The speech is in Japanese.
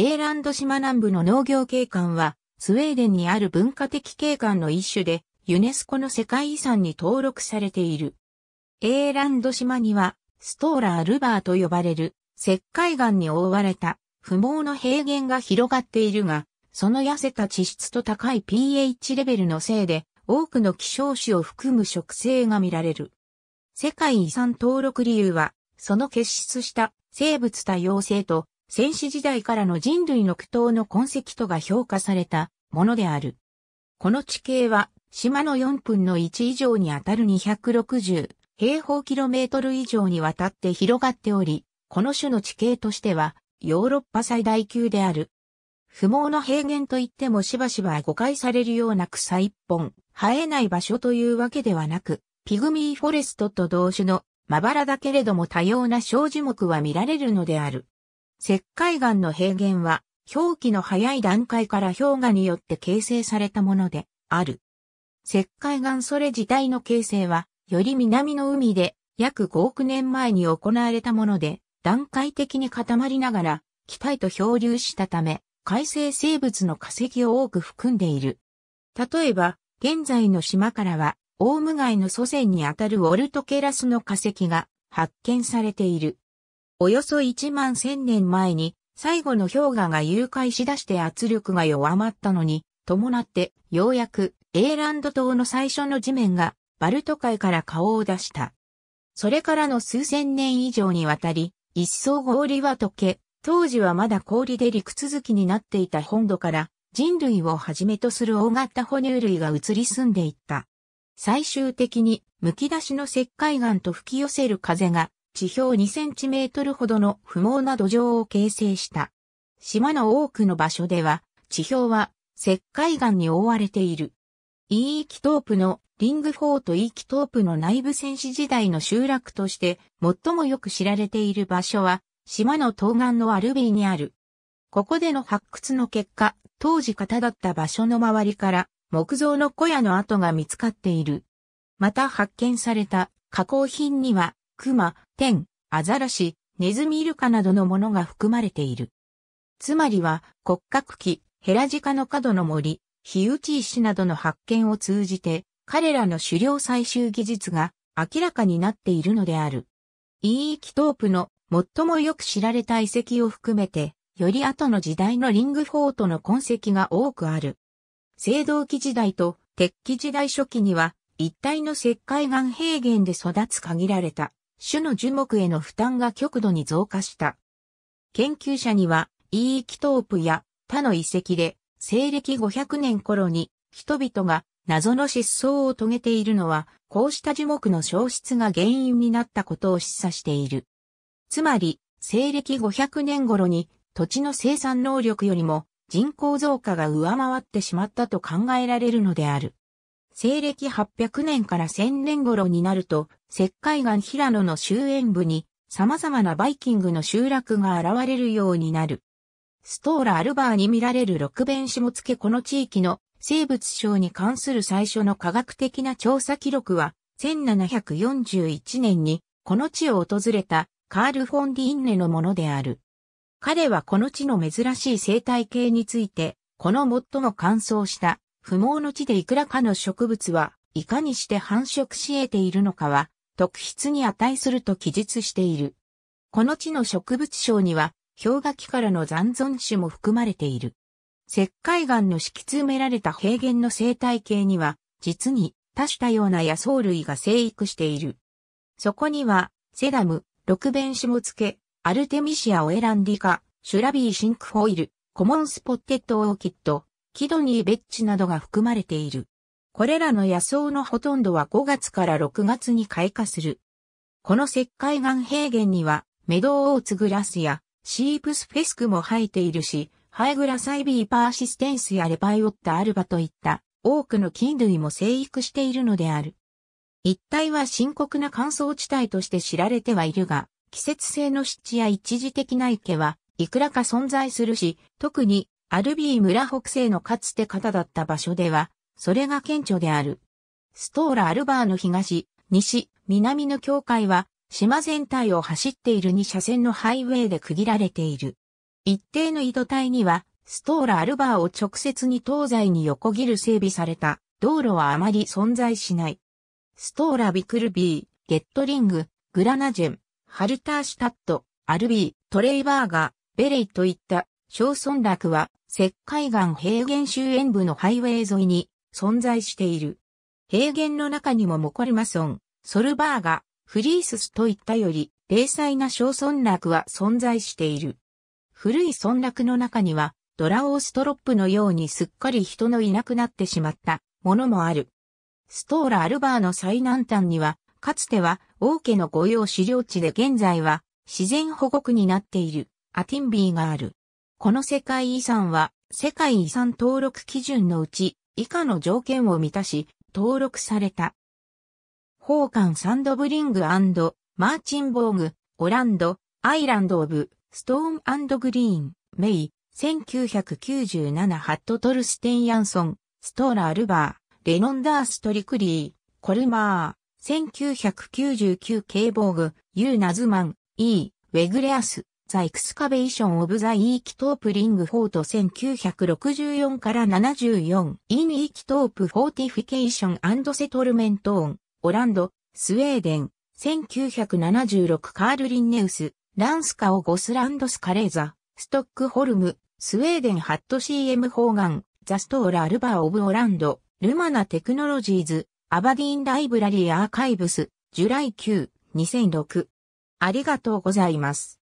エーランド島南部の農業景観は、スウェーデンにある文化的景観の一種で、ユネスコの世界遺産に登録されている。エーランド島には、ストーラールバーと呼ばれる、石灰岩に覆われた、不毛の平原が広がっているが、その痩せた地質と高い pH レベルのせいで、多くの希少種を含む植生が見られる。世界遺産登録理由は、その結出した生物多様性と先史時代からの人類の苦闘の痕跡とが評価されたものである。この地形は島の4分の1以上にあたる260平方キロメートル以上にわたって広がっており、この種の地形としてはヨーロッパ最大級である。不毛の平原といってもしばしば誤解されるような草一本、生えない場所というわけではなく、ピグミーフォレストと同種のまばらだけれども多様な小樹木は見られるのである。石灰岩の平原は、氷期の早い段階から氷河によって形成されたものである。石灰岩それ自体の形成は、より南の海で約5億年前に行われたもので、段階的に固まりながら、気体と漂流したため、海生生物の化石を多く含んでいる。例えば、現在の島からは、オウムガイの祖先にあたるウォルトケラスの化石が発見されている。およそ1万1000年前に、最後の氷河が融解しだして圧力が弱まったのに、伴ってようやくエーランド島の最初の地面がバルト海から顔を出した。それからの数千年以上にわたり、一層氷は溶け、当時はまだ氷で陸続きになっていた本土から人類をはじめとする大型哺乳類が移り住んでいった。最終的に剥き出しの石灰岩と吹き寄せる風が地表2センチメートルほどの不毛な土壌を形成した。島の多くの場所では、地表は石灰岩に覆われている。イーキトープのリングフォートイーキトープの内部戦士時代の集落として最もよく知られている場所は島の東岸のアルビーにある。ここでの発掘の結果、当時型だった場所の周りから木造の小屋の跡が見つかっている。また発見された加工品には熊、天、アザラシ、ネズミイルカなどのものが含まれている。つまりは骨格器、ヘラジカの角の森、火打ち石などの発見を通じて、彼らの狩猟採集技術が明らかになっているのである。イーイキトープの最もよく知られた遺跡を含めて、より後の時代のリングフォートの痕跡が多くある。青銅器時代と鉄器時代初期には、一体の石灰岩平原で育つ限られた種の樹木への負担が極度に増加した。研究者には、イーキトープや他の遺跡で、西暦500年頃に人々が謎の失踪を遂げているのは、こうした樹木の消失が原因になったことを示唆している。つまり、西暦500年頃に土地の生産能力よりも人口増加が上回ってしまったと考えられるのである。西暦800年から1000年頃になると、石灰岩平野の終焉部に様々なバイキングの集落が現れるようになる。ストーラ・アルバーに見られる六弁下付この地域の生物省に関する最初の科学的な調査記録は、1741年にこの地を訪れたカール・フォンディンネのものである。彼はこの地の珍しい生態系について、この最も乾燥した不毛の地でいくらかの植物はいかにして繁殖し得ているのかは、特筆に値すると記述している。この地の植物賞には、氷河期からの残存種も含まれている。石灰岩の敷き詰められた平原の生態系には、実に多種多様な野草類が生育している。そこには、セダム、六弁シもつけ、アルテミシアオエランディカ、シュラビーシンクホイル、コモンスポッテッドオーキッド、キドニーベッチなどが含まれている。これらの野草のほとんどは5月から6月に開花する。この石灰岩平原には、メドウオーツグラスやシープスフェスクも生えているし、ハイグラサイビーパーシステンスやレバイオッタアルバといった多くの菌類も生育しているのである。一帯は深刻な乾燥地帯として知られてはいるが、季節性の湿地や一時的な池は、いくらか存在するし、特にアルビー村北西のかつて型だった場所では、それが顕著である。ストーラ・アルバーの東、西、南の境界は、島全体を走っている2車線のハイウェイで区切られている。一定の井戸帯には、ストーラ・アルバーを直接に東西に横切る整備された道路はあまり存在しない。ストーラ・ビクルビー、ゲットリング、グラナジェン、ハルターシュタット、アルビー、トレイバーガ、ー、ベレイといった小村落は石灰岩平原周縁部のハイウェイ沿いに存在している。平原の中にもモコルマ村、ソルバーガ、フリーススといったより、冷細な小村落は存在している。古い村落の中には、ドラオーストロップのようにすっかり人のいなくなってしまったものもある。ストーラ・アルバーの最南端には、かつては王家の御用資料地で現在は自然保護区になっているアティンビーがある。この世界遺産は、世界遺産登録基準のうち、以下の条件を満たし、登録された。ホーカン・サンドブリングマーチンボーグ、オランド、アイランド・オブ、ストーングリーン、メイ、1997ハットトルステン・ヤンソン、ストーラ・アルバー、レノンダース・トリクリー、コルマー、1999ケイボーグ、ユー・ナズマン、E、ウェグレアス、ザ・エクスカベーション・オブ・ザ・イーキトープ・リング・フォート1964から74、イン・イーキトープ・フォーティフィケーションセトルメント・オン、オランド、スウェーデン、1976カール・リンネウス、ランスカオ・ゴスランドス・カレーザ、ストックホルム、スウェーデン・ハット CM ガン、ザ・ストーラ・ルバー・オブ・オランド、ルマナ・テクノロジーズ、アバディーン・ライブラリー・アーカイブス、ジュライ9、2006。ありがとうございます。